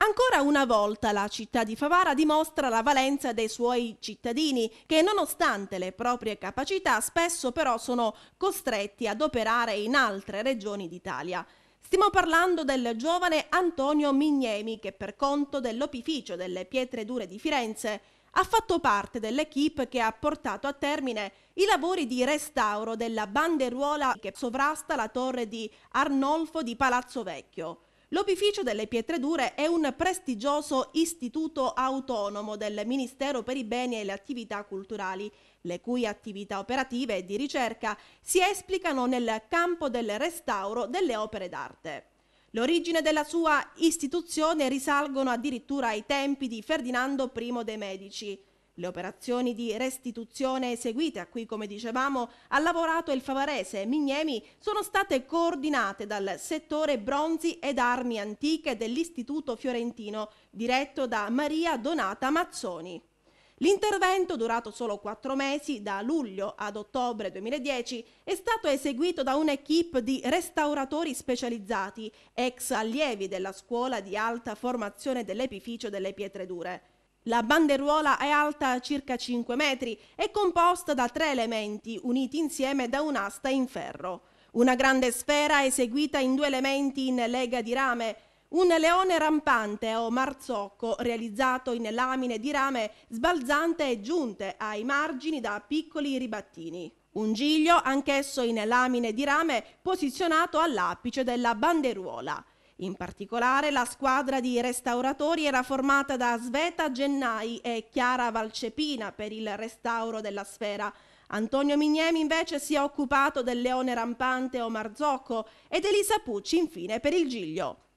Ancora una volta la città di Favara dimostra la valenza dei suoi cittadini che nonostante le proprie capacità spesso però sono costretti ad operare in altre regioni d'Italia. Stiamo parlando del giovane Antonio Mignemi che per conto dell'opificio delle pietre dure di Firenze ha fatto parte dell'equipe che ha portato a termine i lavori di restauro della banderuola che sovrasta la torre di Arnolfo di Palazzo Vecchio. L'opificio delle pietre dure è un prestigioso istituto autonomo del Ministero per i beni e le attività culturali, le cui attività operative e di ricerca si esplicano nel campo del restauro delle opere d'arte. L'origine della sua istituzione risalgono addirittura ai tempi di Ferdinando I dei Medici, le operazioni di restituzione eseguite, a cui come dicevamo ha lavorato il favarese Mignemi, sono state coordinate dal settore bronzi ed armi antiche dell'Istituto Fiorentino, diretto da Maria Donata Mazzoni. L'intervento, durato solo quattro mesi, da luglio ad ottobre 2010, è stato eseguito da un'equipe di restauratori specializzati, ex allievi della scuola di alta formazione dell'epificio delle pietre dure. La banderuola è alta circa 5 metri e composta da tre elementi uniti insieme da un'asta in ferro. Una grande sfera eseguita in due elementi in lega di rame, un leone rampante o marzocco realizzato in lamine di rame sbalzante e giunte ai margini da piccoli ribattini. Un giglio anch'esso in lamine di rame posizionato all'apice della banderuola. In particolare la squadra di restauratori era formata da Sveta Gennai e Chiara Valcepina per il restauro della sfera. Antonio Mignemi invece si è occupato del leone rampante Omar Zocco ed Elisa Pucci infine per il Giglio.